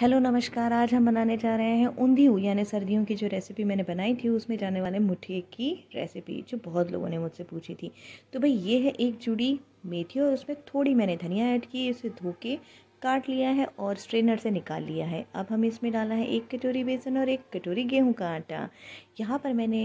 hello नमस्कार आज हम बनाने जा रहे हैं ऊंधियू यानी सर्दियों की जो रेसिपी मैंने बनाई थी उसमें जाने वाले मुठे की रेसिपी जो बहुत लोगों ने मुझसे पूछी थी तो भाई ये है एक जुड़ी मेथी और उसमें थोड़ी मैंने धनिया ऐड की इसे धो के काट लिया है और स्ट्रेनर से निकाल लिया है अब हमें इसमें डाला है एक कटोरी बेसन और एक कटोरी गेहूँ का आटा यहाँ पर मैंने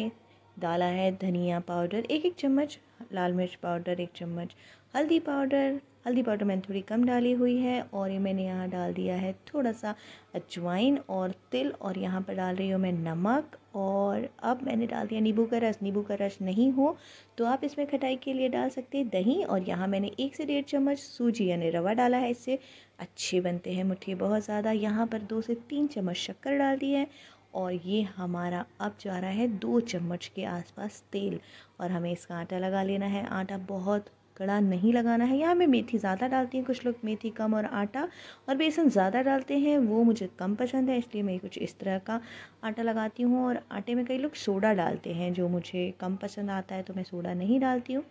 डाला है धनिया पाउडर एक एक चम्मच लाल मिर्च पाउडर एक चम्मच हल्दी पाउडर हल्दी पाउडर मैंने थोड़ी कम डाली हुई है और ये मैंने यहाँ डाल दिया है थोड़ा सा अजवाइन और तिल और यहाँ पर डाल रही हूँ मैं नमक और अब मैंने डाल दिया नींबू का रस नींबू का रस नहीं हो तो आप इसमें खटाई के लिए डाल सकते हैं दही और यहाँ मैंने एक से डेढ़ चम्मच सूजी यानी रवा डाला है इससे अच्छे बनते हैं मुठ्ठी बहुत ज़्यादा यहाँ पर दो से तीन चम्मच शक्कर डाल दी है और ये हमारा अब जा रहा है दो चम्मच के आसपास तेल और हमें इसका आटा लगा लेना है आटा बहुत कड़ा नहीं लगाना है यहाँ मैं मेथी ज़्यादा डालती हूँ कुछ लोग मेथी कम और आटा और बेसन ज़्यादा डालते हैं वो मुझे कम पसंद है इसलिए मैं कुछ इस तरह का आटा लगाती हूँ और आटे में कई लोग सोडा डालते हैं जो मुझे कम पसंद आता है तो मैं सोडा नहीं डालती हूँ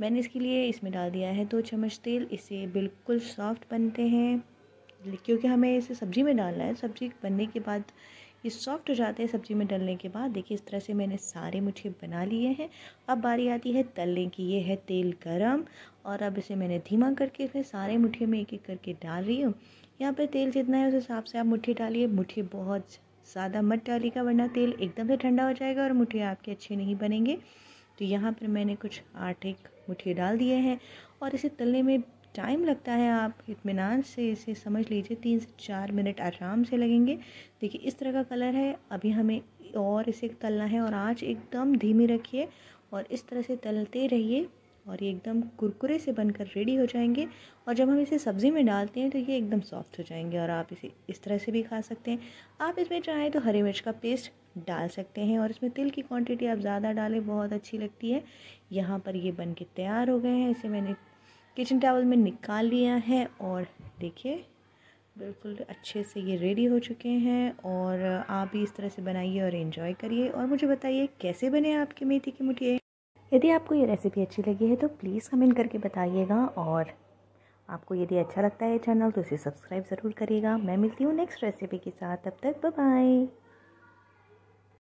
मैंने इसके लिए इसमें डाल दिया है दो चम्मच तेल इसे बिल्कुल सॉफ्ट बनते हैं क्योंकि हमें इसे सब्ज़ी में डालना है सब्ज़ी बनने के बाद ये सॉफ्ट हो जाते हैं सब्ज़ी में डलने के बाद देखिए इस तरह से मैंने सारे मुझे बना लिए हैं अब बारी आती है तलने की ये है तेल गरम और अब इसे मैंने धीमा करके इसमें सारे मुठ्ठे में एक एक करके डाल रही हूँ यहाँ पर तेल जितना है उस हिसाब से आप मुठ्ठी डालिए मुठ्ठी बहुत ज़्यादा मत डालिएगा वरना तेल एकदम से ठंडा हो जाएगा और मुठ्ठी आपके अच्छे नहीं बनेंगे तो यहाँ पर मैंने कुछ आठ एक मुठ्ठी डाल दिए हैं और इसे तलने में टाइम लगता है आप इतमान से इसे समझ लीजिए तीन से चार मिनट आराम से लगेंगे देखिए इस तरह का कलर है अभी हमें और इसे तलना है और आँच एकदम धीमी रखिए और इस तरह से तलते रहिए और ये एकदम कुरकुरे से बनकर रेडी हो जाएंगे और जब हम इसे सब्ज़ी में डालते हैं तो ये एकदम सॉफ्ट हो जाएंगे और आप इसे इस तरह से भी खा सकते हैं आप इसमें चाहें तो हरी मिर्च का पेस्ट डाल सकते हैं और इसमें तिल की क्वांटिटी आप ज़्यादा डालें बहुत अच्छी लगती है यहाँ पर ये बन के तैयार हो गए हैं इसे मैंने किचन टावल में निकाल लिया है और देखिए बिल्कुल अच्छे से ये रेडी हो चुके हैं और आप भी इस तरह से बनाइए और इन्जॉय करिए और मुझे बताइए कैसे बने आपके मेथी के मुठिए यदि आपको ये रेसिपी अच्छी लगी है तो प्लीज़ कमेंट करके बताइएगा और आपको यदि अच्छा लगता है चैनल तो इसे सब्सक्राइब ज़रूर करिएगा मैं मिलती हूँ नेक्स्ट रेसिपी के साथ तब तक बाय